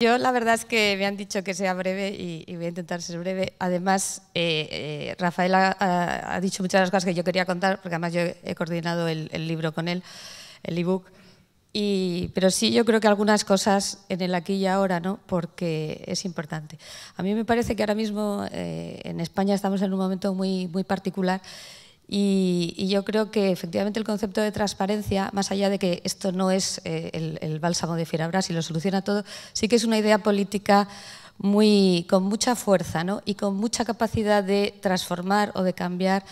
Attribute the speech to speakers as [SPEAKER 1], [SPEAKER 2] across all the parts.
[SPEAKER 1] Yo la verdad es que me han dicho que sea breve y, voy a intentar ser breve. Además, eh, eh, Rafael ha, dicho muchas de las cosas que yo quería contar, porque además yo he coordinado el, libro con él, el ebook. Y, pero sí, yo creo que algunas cosas en el aquí y ahora, ¿no? porque es importante. A mí me parece que ahora mismo eh, en España estamos en un momento muy, muy particular y, yo creo que efectivamente el concepto de transparencia, más allá de que esto no es eh, el, bálsamo de Fierabras y lo soluciona todo, sí que es una idea política muy, con mucha fuerza y con mucha capacidad de transformar o de cambiar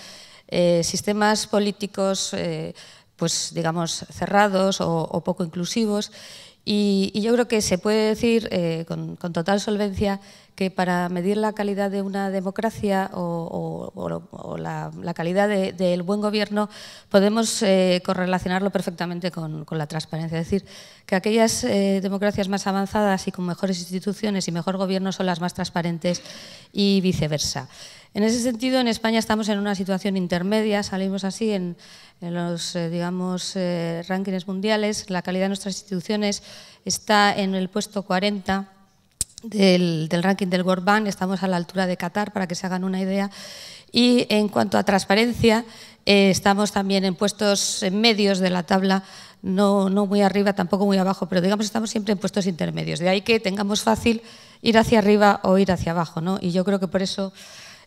[SPEAKER 1] eh, sistemas políticos, eh, pues digamos, cerrados o, poco inclusivos. Y, yo creo que se puede decir con, con total solvencia que para medir la calidad de una democracia o, la, calidad del buen gobierno podemos eh, correlacionarlo perfectamente con, la transparencia. Es decir, que aquellas eh, democracias más avanzadas y con mejores instituciones y mejor gobierno son las más transparentes y viceversa. En ese sentido, en España estamos en una situación intermedia, salimos así en, los eh, digamos, rankings mundiales, la calidad de nuestras instituciones está en el puesto 40 del, ranking del World Bank, estamos a la altura de Qatar, para que se hagan una idea. Y en cuanto a transparencia, eh, estamos también en puestos medios de la tabla, no, no muy arriba, tampoco muy abajo, pero digamos estamos siempre en puestos intermedios. De ahí que tengamos fácil ir hacia arriba o ir hacia abajo. ¿no? Y yo creo que por eso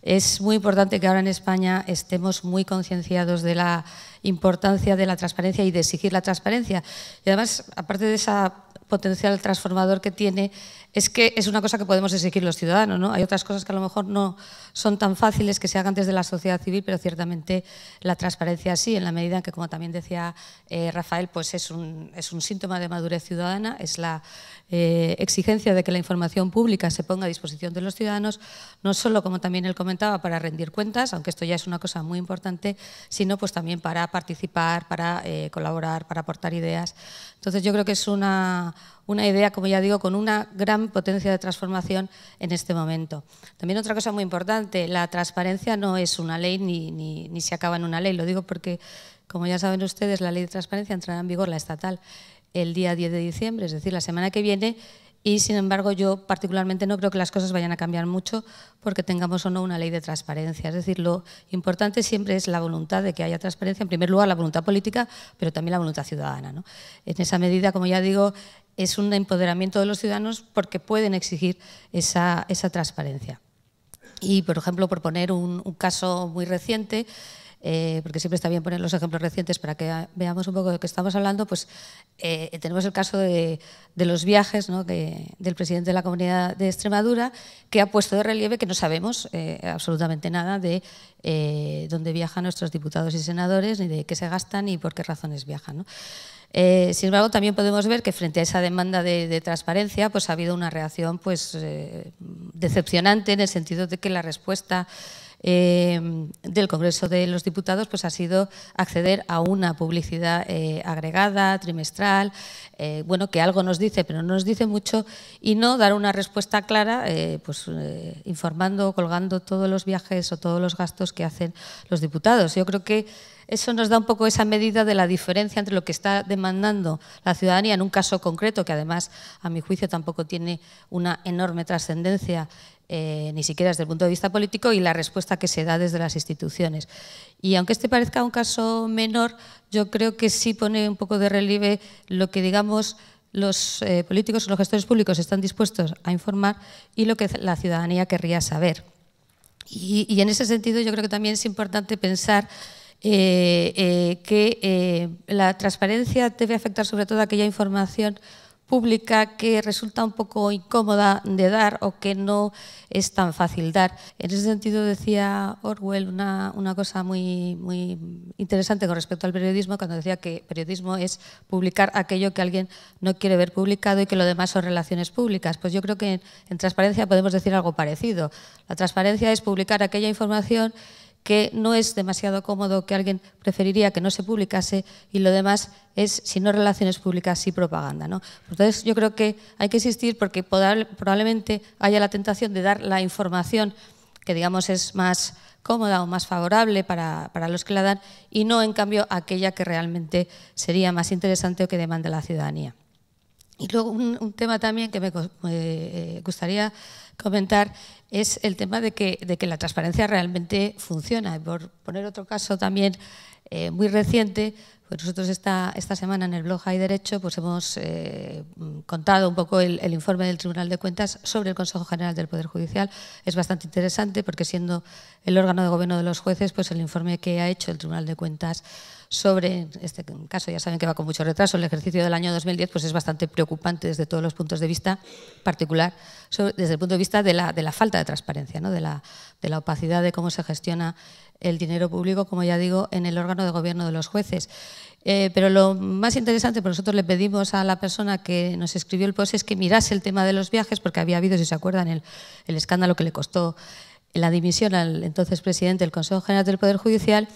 [SPEAKER 1] es muy importante que ahora en España estemos muy concienciados de la importancia de la transparencia y de exigir la transparencia. Y además, aparte de esa potencial transformador que tiene, es que es una cosa que podemos exigir los ciudadanos. ¿no? Hay otras cosas que a lo mejor no son tan fáciles que se hagan desde la sociedad civil, pero ciertamente la transparencia sí, en la medida en que, como también decía eh, Rafael, pues es un, síntoma de madurez ciudadana, es la eh, exigencia de que la información pública se ponga a disposición de los ciudadanos, no solo, como también él comentaba, para rendir cuentas, aunque esto ya es una cosa muy importante, sino pues también para participar, para eh, colaborar, para aportar ideas. Entonces yo creo que es una, idea, como ya digo, con una gran potencia de transformación en este momento. También otra cosa muy importante, la transparencia no es una ley ni, ni se acaba en una ley, lo digo porque, como ya saben ustedes, la ley de transparencia entrará en vigor, la estatal, el día 10 de diciembre, es decir, la semana que viene y sin embargo yo particularmente no creo que las cosas vayan a cambiar mucho porque tengamos o no una ley de transparencia. Es decir, lo importante siempre es la voluntad de que haya transparencia, en primer lugar la voluntad política, pero también la voluntad ciudadana. En esa medida, como ya digo, es un empoderamiento de los ciudadanos porque pueden exigir esa, transparencia. Y, por ejemplo, por poner un caso muy reciente, eh, porque siempre está bien poner los ejemplos recientes para que veamos un poco de qué que estamos hablando, pues eh, tenemos el caso de, los viajes ¿no? del presidente de la Comunidad de Extremadura, que ha puesto de relieve que no sabemos eh, absolutamente nada de dónde viajan nuestros diputados y senadores, ni de qué se gastan ni por qué razones viajan. sin embargo, también podemos ver que frente a esa demanda de, transparencia pues, ha habido una reacción pues, decepcionante en el sentido de que la respuesta eh, del Congreso de los Diputados pues ha sido acceder a una publicidad eh, agregada, trimestral, eh, bueno, que algo nos dice, pero no nos dice mucho, y no dar una respuesta clara, eh, pues informando, colgando todos los viajes o todos los gastos que hacen los diputados. Yo creo que eso nos da un poco esa medida de la diferencia entre lo que está demandando la ciudadanía en un caso concreto, que además, a mi juicio, tampoco tiene una enorme trascendencia, eh, ni siquiera desde el punto de vista político, y la respuesta que se da desde las instituciones. Y aunque este parezca un caso menor, yo creo que sí pone un poco de relieve lo que, digamos, los eh, políticos o los gestores públicos están dispuestos a informar y lo que la ciudadanía querría saber. Y, y, en ese sentido yo creo que también es importante pensar eh, eh, que eh, la transparencia debe afectar sobre todo aquella información pública que resulta un poco incómoda de dar o que no es tan fácil dar. En ese sentido decía Orwell una, cosa muy, muy interesante con respecto al periodismo, cuando decía que periodismo es publicar aquello que alguien no quiere ver publicado y que lo demás son relaciones públicas. Pues yo creo que en transparencia podemos decir algo parecido. La transparencia es publicar aquella información que no es demasiado cómodo, que alguien preferiría que no se publicase y lo demás es, si no relaciones públicas, sí propaganda. ¿no? Entonces yo creo que hay que existir porque probablemente haya la tentación de dar la información que digamos es más cómoda o más favorable para, para, los que la dan y no en cambio aquella que realmente sería más interesante o que demanda la ciudadanía. Y luego un, tema también que me eh, eh, gustaría comentar es el tema de que, de que la transparencia realmente funciona. por poner otro caso también eh, muy reciente. Pues nosotros esta, esta semana en el blog Hay Derecho pues hemos eh, contado un poco el, informe del Tribunal de Cuentas sobre el Consejo General del Poder Judicial. Es bastante interesante porque siendo el órgano de gobierno de los jueces, pues el informe que ha hecho el Tribunal de Cuentas sobre, en este caso ya saben que va con mucho retraso, el ejercicio del año 2010 pues es bastante preocupante desde todos los puntos de vista, particular desde el punto de vista de la, falta de transparencia, ¿no? de, la, de la opacidad de cómo se gestiona el dinero público, como ya digo, en el órgano de gobierno de los jueces. Eh, pero lo más interesante, porque nosotros le pedimos a la persona que nos escribió el post es que mirase el tema de los viajes, porque había habido, si se acuerdan, el, escándalo que le costó la dimisión al entonces presidente del Consejo General del Poder Judicial.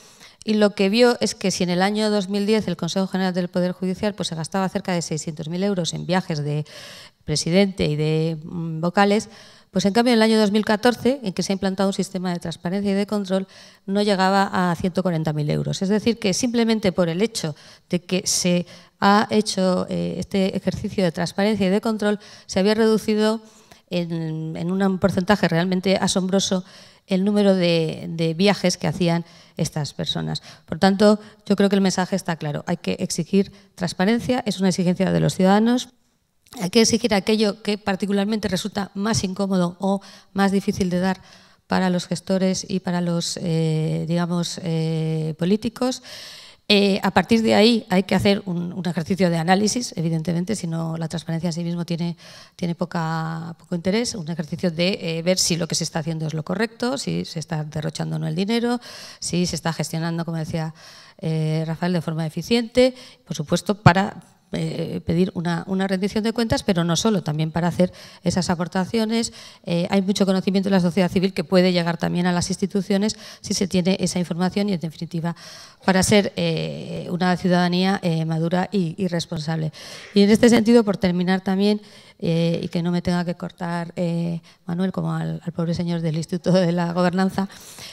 [SPEAKER 1] Y lo que vio es que si en el año 2010 el Consejo General del Poder Judicial pues, se gastaba cerca de 600.000 euros en viajes de presidente y de mm, vocales, pues en cambio, en el año 2014, en que se ha implantado un sistema de transparencia y de control, no llegaba a 140.000 euros. Es decir, que simplemente por el hecho de que se ha hecho eh, este ejercicio de transparencia y de control, se había reducido en, un porcentaje realmente asombroso el número de, viajes que hacían estas personas. Por tanto, yo creo que el mensaje está claro. Hay que exigir transparencia, es una exigencia de los ciudadanos hay que exigir aquello que particularmente resulta más incómodo o más difícil de dar para los gestores y para los, eh, digamos, eh, políticos. Eh, a partir de ahí hay que hacer un, ejercicio de análisis, evidentemente, si no la transparencia en sí mismo tiene, tiene poca, poco interés, un ejercicio de ver si lo que se está haciendo es lo correcto, si se está derrochando o no el dinero, si se está gestionando, como decía Rafael, de forma eficiente, por supuesto, para eh, pedir una, rendición de cuentas, pero no solo, también para hacer esas aportaciones. Eh, hay mucho conocimiento de la sociedad civil que puede llegar también a las instituciones si se tiene esa información y, en definitiva, para ser eh, una ciudadanía madura y, responsable. Y en este sentido, por terminar también, y que no me tenga que cortar Manuel como al, pobre señor del Instituto de la Gobernanza,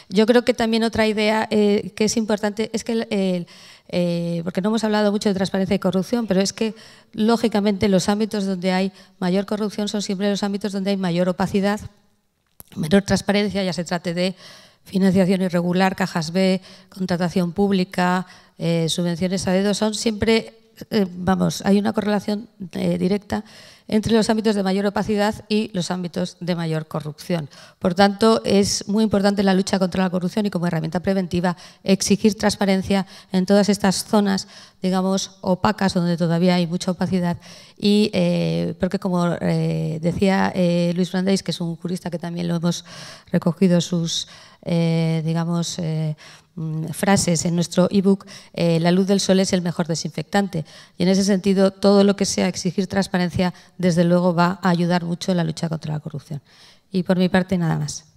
[SPEAKER 1] yo creo que también otra idea que es importante es que el eh, porque no hemos hablado mucho de transparencia y corrupción, pero es que, lógicamente, los ámbitos donde hay mayor corrupción son siempre los ámbitos donde hay mayor opacidad, menor transparencia, ya se trate de financiación irregular, cajas B, contratación pública, eh, subvenciones a dedo, son siempre, eh, vamos, hay una correlación directa entre los ámbitos de mayor opacidad y los ámbitos de mayor corrupción. Por tanto, es muy importante la lucha contra la corrupción y como herramienta preventiva exigir transparencia en todas estas zonas, digamos, opacas, donde todavía hay mucha opacidad. Y eh, porque, como eh, decía eh, Luis Brandeis, que es un jurista que también lo hemos recogido sus, digamos, mm, frases en nuestro ebook, la luz del sol es el mejor desinfectante. Y en ese sentido, todo lo que sea exigir transparencia desde luego va a ayudar mucho en la lucha contra la corrupción. Y por mi parte, nada más.